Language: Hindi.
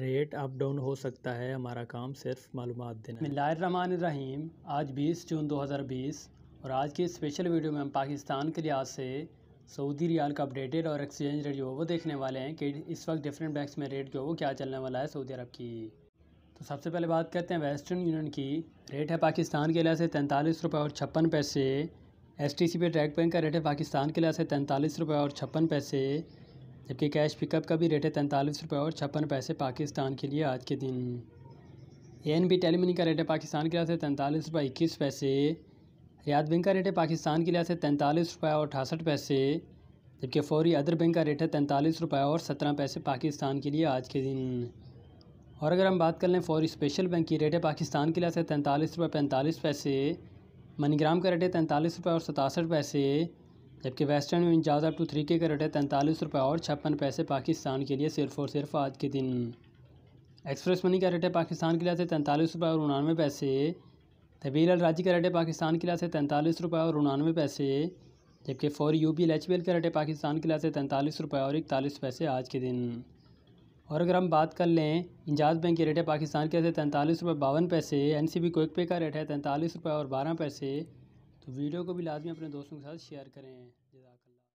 रेट अप डाउन हो सकता है हमारा काम सिर्फ मालूम देना रहीम आज 20 जून 2020 और आज की स्पेशल वीडियो में हम पाकिस्तान के लिहाज से सऊदी रियाल का अपडेटेड और एक्सचेंज रेट जो वो देखने वाले हैं कि इस वक्त डिफरेंट बैंक में रेट जो वो क्या चलने वाला है सऊदी अरब की तो सबसे पहले बात करते हैं वेस्टर्न यूनियन की रेट है पाकिस्तान के लिहाज से तैंतालीस रुपये और छप्पन पैसे एस टी सी पे ट्रैक बैंक का रेट है पाकिस्तान के लिहाज से तैंतालीस रुपये और छप्पन पैसे जबकि कैश पिकअप का भी रेट है तैंतालीस रुपये और छप्पन पैसे पाकिस्तान के लिए आज के दिन ए एन बी टेलीमनी का रेट है पाकिस्तान के लिहाज से तैंतालीस रुपये इक्कीस पैसे रियाद बैंक का रेट है पाकिस्तान के लिहाज से तैंतालीस रुपये और अठासठ पैसे जबकि फौरी अदर बैंक का रेट है तैंतालीस रुपये और सत्रह पैसे पाकिस्तान के लिए आज के दिन और अगर हम बात कर लें फौरी स्पेशल बैंक की रेट है पाकिस्तान के लिहाज से तैंतालीस रुपये पैंतालीस पैसे मनीग्राम का रेट है तैंतालीस रुपये और सतासठ पैसे जबकि वेस्टर्न यूनियन ज़्यादा टू थ्री के का रेट है तैंतालीस रुपये और छप्पन पैसे पाकिस्तान के लिए सिर्फ और सिर्फ आज के दिन एक्सप्रेस मनी का रेट है पाकिस्तान के लिए थे तैंतालीस रुपये और उनानवे पैसे तबील अल राजी का रेट है पाकिस्तान के लिए से तैंतालीस रुपये और उनानवे पैसे जबकि for U P L H B L का रेट है पाकिस्तान के लिए से तैंतालीस रुपये और इकतालीस पैसे आज के दिन और अगर हम बात कर लें इंजाज बैंक के रेट है पाकिस्तान के लिए थे तैंतालीस रुपये बावन पैसे एन सी बी क्विक पे का रेट है तैंतालीस रुपये और बारह पैसे तो वीडियो को भी लाजमी अपने दोस्तों के साथ शेयर करें जजाक